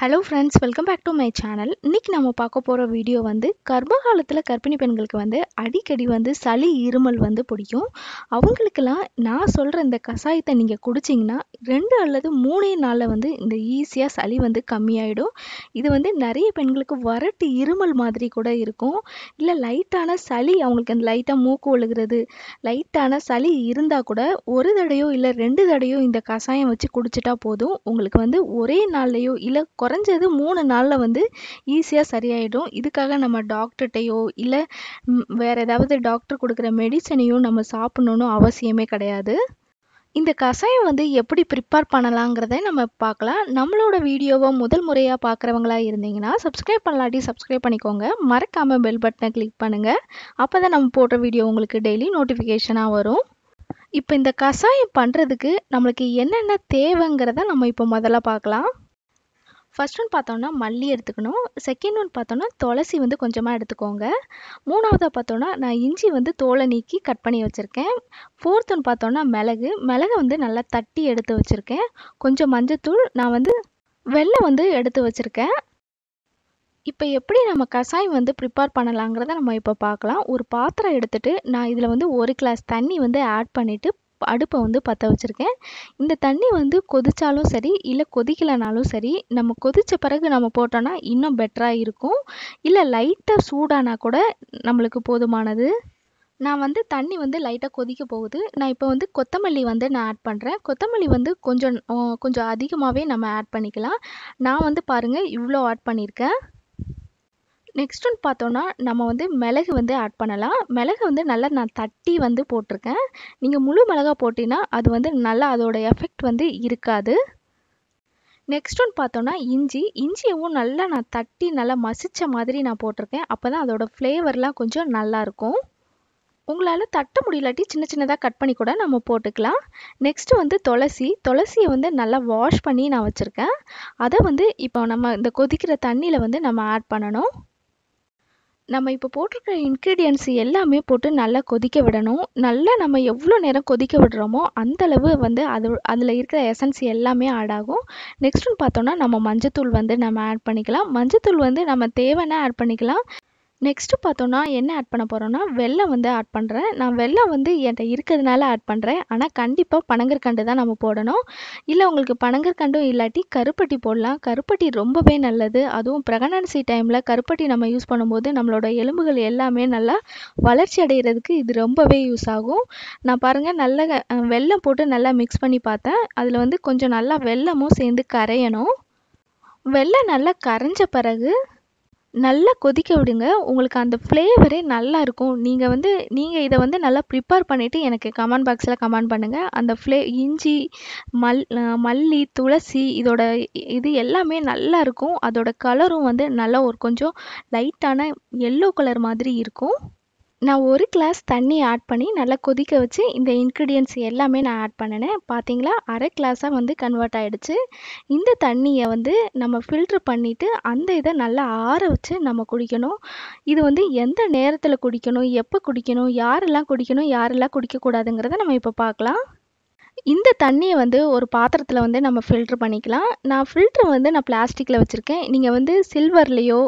hello friends welcome back to my channel இன்றைக்கி நம்ம பார்க்க போகிற வீடியோ வந்து கர்ப்பகாலத்தில் கர்ப்பிணி பெண்களுக்கு வந்து அடிக்கடி வந்து சளி இருமல் வந்து பிடிக்கும் அவங்களுக்கெல்லாம் நான் சொல்கிற இந்த கஷாயத்தை நீங்கள் குடிச்சிங்கன்னா ரெண்டு அல்லது மூணே நாளில் வந்து இந்த ஈஸியாக சளி வந்து கம்மியாயிடும் இது வந்து நிறைய பெண்களுக்கு வரட்டு இருமல் மாதிரி கூட இருக்கும் இல்லை லைட்டான சளி அவங்களுக்கு அந்த லைட்டாக மூக்கு ஒழுகிறது லைட்டான சளி இருந்தால் கூட ஒரு தடையோ இல்லை ரெண்டு தடையோ இந்த கஷாயம் வச்சு குடிச்சிட்டா போதும் உங்களுக்கு வந்து ஒரே நாள்லையோ இல்லை குறைஞ்சது மூணு நாளில் வந்து ஈஸியாக சரியாயிடும் இதுக்காக நம்ம டாக்டர்கிட்டையோ இல்லை வேறு ஏதாவது டாக்டர் கொடுக்குற மெடிசனையும் நம்ம சாப்பிட்ணுன்னு அவசியமே கிடையாது இந்த கஷாயம் வந்து எப்படி ப்ரிப்பேர் பண்ணலாங்கிறத நம்ம பார்க்கலாம் நம்மளோட வீடியோவை முதல் முறையாக பார்க்குறவங்களா இருந்தீங்கன்னா சப்ஸ்கிரைப் பண்ணலாட்டி சப்ஸ்கிரைப் பண்ணிக்கோங்க மறக்காமல் பெல் பட்டனை கிளிக் பண்ணுங்கள் அப்போ தான் நம்ம போடுற வீடியோ உங்களுக்கு டெய்லி நோட்டிஃபிகேஷனாக வரும் இப்போ இந்த கஷாயம் பண்ணுறதுக்கு நம்மளுக்கு என்னென்ன தேவைங்கிறத நம்ம இப்போ முதல்ல பார்க்கலாம் ஃபஸ்ட் ஒன் பார்த்தோன்னா மல்லி எடுத்துக்கணும் செகண்ட் ஒன் பார்த்தோன்னா துளசி வந்து கொஞ்சமாக எடுத்துக்கோங்க மூணாவதாக பார்த்தோன்னா நான் இஞ்சி வந்து தோலை நீக்கி கட் பண்ணி வச்சுருக்கேன் ஃபோர்த் ஒன் பார்த்தோன்னா மிளகு மிளகை வந்து நல்லா தட்டி எடுத்து வச்சுருக்கேன் கொஞ்சம் மஞ்சத்தூள் நான் வந்து வெள்ளை வந்து எடுத்து வச்சுருக்கேன் இப்போ எப்படி நம்ம கஷாயம் வந்து ப்ரிப்பேர் பண்ணலாங்கிறத நம்ம இப்போ பார்க்கலாம் ஒரு பாத்திரம் எடுத்துகிட்டு நான் இதில் வந்து ஒரு கிளாஸ் தண்ணி வந்து ஆட் பண்ணிவிட்டு அடுப்பை வந்து பற்ற வச்சுருக்கேன் இந்த தண்ணி வந்து கொதித்தாலும் சரி இல்லை கொதிக்கலைனாலும் சரி நம்ம கொதித்த பிறகு நம்ம போட்டோன்னா இன்னும் பெட்டராக இருக்கும் இல்லை லைட்டாக சூடானா கூட நம்மளுக்கு போதுமானது நான் வந்து தண்ணி வந்து லைட்டாக கொதிக்க போகுது நான் இப்போ வந்து கொத்தமல்லி வந்து நான் ஆட் பண்ணுறேன் கொத்தமல்லி வந்து கொஞ்சம் கொஞ்சம் அதிகமாகவே நம்ம ஆட் பண்ணிக்கலாம் நான் வந்து பாருங்கள் இவ்வளோ ஆட் பண்ணியிருக்கேன் நெக்ஸ்ட் ஒன்று பார்த்தோன்னா நம்ம வந்து மிளகு வந்து ஆட் பண்ணலாம் மிளகு வந்து நல்லா நான் தட்டி வந்து போட்டிருக்கேன் நீங்கள் முழு மிளகா போட்டிங்கன்னா அது வந்து நல்லா அதோடய எஃபெக்ட் வந்து இருக்காது நெக்ஸ்ட் ஒன் பார்த்தோன்னா இஞ்சி இஞ்சியவும் நல்லா நான் தட்டி நல்லா மசித்த மாதிரி நான் போட்டிருக்கேன் அப்போ தான் அதோடய ஃப்ளேவர்லாம் கொஞ்சம் நல்லாயிருக்கும் உங்களால் தட்ட முடியலாட்டி சின்ன சின்னதாக கட் பண்ணி கூட நம்ம போட்டுக்கலாம் நெக்ஸ்ட்டு வந்து துளசி துளசியை வந்து நல்லா வாஷ் பண்ணி நான் வச்சுருக்கேன் அதை வந்து இப்போ நம்ம இந்த கொதிக்கிற தண்ணியில் வந்து நம்ம ஆட் பண்ணணும் நம்ம இப்போ போட்டிருக்கிற இன்க்ரீடியன்ஸ் எல்லாமே போட்டு நல்லா கொதிக்க விடணும் நல்லா நம்ம எவ்வளோ நேரம் கொதிக்க விடுறோமோ அந்தளவு வந்து அது அதில் இருக்கிற எசன்ஸ் எல்லாமே ஆட் ஆகும் நெக்ஸ்ட்டுன்னு பார்த்தோன்னா நம்ம மஞ்சத்தூள் வந்து நம்ம ஆட் பண்ணிக்கலாம் மஞ்சத்தூள் வந்து நம்ம தேவைன்னா ஆட் பண்ணிக்கலாம் நெக்ஸ்ட்டு பார்த்தோன்னா என்ன ஆட் பண்ண போகிறோன்னா வெள்ளம் வந்து ஆட் பண்ணுறேன் நான் வெள்ளம் வந்து என்கிட்ட இருக்கிறதுனால ஆட் பண்ணுறேன் ஆனால் கண்டிப்பாக பனங்கற்கண்டு தான் நம்ம போடணும் இல்லை உங்களுக்கு பனங்கற்கண்டும் இல்லாட்டி கருப்பட்டி போடலாம் கருப்பட்டி ரொம்பவே நல்லது அதுவும் பிரகனன்சி டைமில் கருப்பட்டி நம்ம யூஸ் பண்ணும்போது நம்மளோட எலும்புகள் எல்லாமே நல்லா வளர்ச்சி அடைகிறதுக்கு இது ரொம்பவே யூஸ் ஆகும் நான் பாருங்கள் நல்ல வெள்ளம் போட்டு நல்லா மிக்ஸ் பண்ணி பார்த்தேன் அதில் வந்து கொஞ்சம் நல்லா வெள்ளமும் சேர்ந்து கரையணும் வெள்ளம் நல்லா கரைஞ்ச பிறகு நல்லா கொதிக்க விடுங்க உங்களுக்கு அந்த ஃப்ளேவரே நல்லா இருக்கும் நீங்கள் வந்து நீங்கள் இதை வந்து நல்லா ப்ரிப்பேர் பண்ணிவிட்டு எனக்கு கமெண்ட் பாக்ஸில் கமெண்ட் பண்ணுங்கள் அந்த ஃப்ளே இஞ்சி மல் மல்லி துளசி இதோட இது எல்லாமே நல்லா இருக்கும் அதோட கலரும் வந்து நல்லா ஒரு கொஞ்சம் லைட்டான எல்லோ கலர் மாதிரி இருக்கும் நான் ஒரு கிளாஸ் தண்ணி ஆட் பண்ணி நல்லா கொதிக்க வச்சு இந்த இன்க்ரீடியன்ஸ் எல்லாமே நான் ஆட் பண்ணினேன் பார்த்தீங்களா அரை கிளாஸாக வந்து கன்வெர்ட் ஆகிடுச்சு இந்த தண்ணியை வந்து நம்ம ஃபில்ட்ரு பண்ணிவிட்டு அந்த இதை நல்லா ஆற வச்சு நம்ம குடிக்கணும் இது வந்து எந்த நேரத்தில் குடிக்கணும் எப்போ குடிக்கணும் யாரெல்லாம் குடிக்கணும் யாரெல்லாம் குடிக்கக்கூடாதுங்கிறத நம்ம இப்போ பார்க்கலாம் இந்த தண்ணியை வந்து ஒரு பாத்திரத்தில் வந்து நம்ம ஃபில்ட்ரு பண்ணிக்கலாம் நான் ஃபில்ட்ரு வந்து நான் பிளாஸ்டிக்கில் வச்சுருக்கேன் நீங்கள் வந்து சில்வர்லேயோ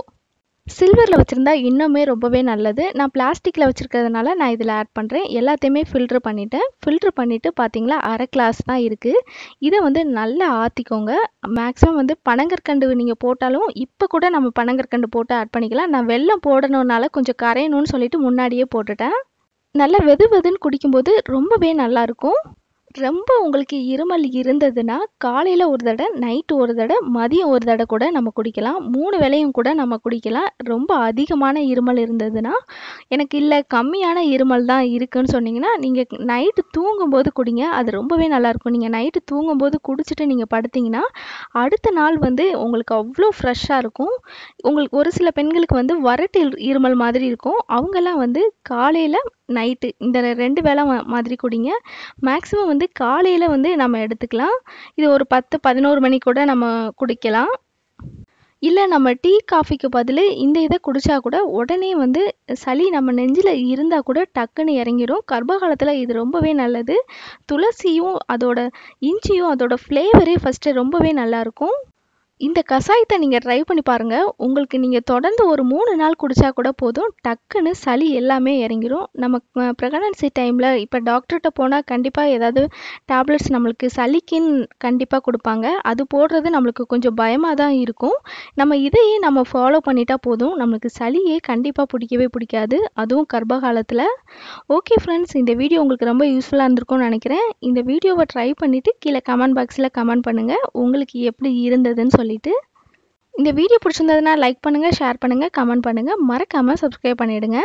சில்வரில் வச்சுருந்தா இன்னுமே ரொம்பவே நல்லது நான் பிளாஸ்டிக்கில் வச்சுருக்கிறதுனால நான் இதில் ஆட் பண்ணுறேன் எல்லாத்தையுமே ஃபில்ட்ரு பண்ணிவிட்டேன் ஃபில்ட்ரு பண்ணிவிட்டு பார்த்திங்களா அரை கிளாஸ் தான் இருக்குது இதை வந்து நல்லா ஆற்றிக்கோங்க மேக்ஸிமம் வந்து பனங்கற்கண்டு நீங்கள் போட்டாலும் இப்போ கூட நம்ம பனங்கற்கண்டு போட்டு ஆட் பண்ணிக்கலாம் நான் வெள்ளம் போடணுனால கொஞ்சம் கரையணும்னு சொல்லிட்டு முன்னாடியே போட்டுட்டேன் நல்லா வெது வெதுன்னு குடிக்கும்போது ரொம்பவே நல்லாயிருக்கும் ரொம்ப உங்களுக்கு இருமல் இருந்ததுன்னா காலையில் ஒரு தடவை நைட்டு ஒரு தடவை மதியம் ஒரு தடவை கூட நம்ம குடிக்கலாம் மூணு வேளையும் கூட நம்ம குடிக்கலாம் ரொம்ப அதிகமான இருமல் இருந்ததுன்னா எனக்கு இல்லை கம்மியான இருமல் தான் இருக்குன்னு சொன்னீங்கன்னா நீங்கள் நைட்டு தூங்கும்போது குடிங்க அது ரொம்பவே நல்லாயிருக்கும் நீங்கள் நைட்டு தூங்கும்போது குடிச்சிட்டு நீங்கள் படுத்திங்கன்னா அடுத்த நாள் வந்து உங்களுக்கு அவ்வளோ ஃப்ரெஷ்ஷாக இருக்கும் உங்களுக்கு ஒரு சில பெண்களுக்கு வந்து வறட்டு இருமல் மாதிரி இருக்கும் அவங்கெல்லாம் வந்து காலையில் நைட்டு இந்த ரெண்டு வேளை மாதிரி குடிங்க மேக்ஸிமம் வந்து காலையில் வந்து நம்ம எடுத்துக்கலாம் இது ஒரு பத்து பதினோரு மணி கூட நம்ம குடிக்கலாம் இல்லை நம்ம டீ காஃபிக்கு பதில் இந்த இதை குடித்தா கூட உடனே வந்து சளி நம்ம நெஞ்சில் இருந்தால் கூட டக்குன்னு இறங்கிடும் கர்ப்பகாலத்தில் இது ரொம்பவே நல்லது துளசியும் அதோட இஞ்சியும் அதோட ஃப்ளேவரே ஃபஸ்ட்டு ரொம்பவே நல்லாயிருக்கும் இந்த கஷாயத்தை நீங்கள் ட்ரை பண்ணி பாருங்கள் உங்களுக்கு நீங்கள் தொடர்ந்து ஒரு மூணு நாள் குடித்தா கூட போதும் டக்குன்னு சளி எல்லாமே இறங்கிடும் நம்ம ப்ரெக்னன்சி டைமில் இப்போ டாக்டர்கிட்ட போனால் கண்டிப்பாக ஏதாவது டேப்லெட்ஸ் நம்மளுக்கு சளிக்குன்னு கண்டிப்பாக கொடுப்பாங்க அது போடுறது நம்மளுக்கு கொஞ்சம் பயமாக தான் இருக்கும் நம்ம இதையே நம்ம ஃபாலோ பண்ணிட்டா போதும் நம்மளுக்கு சளியே கண்டிப்பாக பிடிக்கவே பிடிக்காது அதுவும் கர்ப்ப காலத்தில் ஓகே ஃப்ரெண்ட்ஸ் இந்த வீடியோ உங்களுக்கு ரொம்ப யூஸ்ஃபுல்லாக இருந்திருக்கும்னு நினைக்கிறேன் இந்த வீடியோவை ட்ரை பண்ணிவிட்டு கீழே கமெண்ட் பாக்ஸில் கமெண்ட் பண்ணுங்கள் உங்களுக்கு எப்படி இருந்ததுன்னு சொல்லி சொல்லிவிட்டு இந்த வீடியோ பிடிச்சிருந்ததுன்னா லைக் பண்ணுங்கள் ஷேர் பண்ணுங்கள் கமெண்ட் பண்ணுங்கள் மறக்காமல் சப்ஸ்கிரைப் பண்ணிவிடுங்க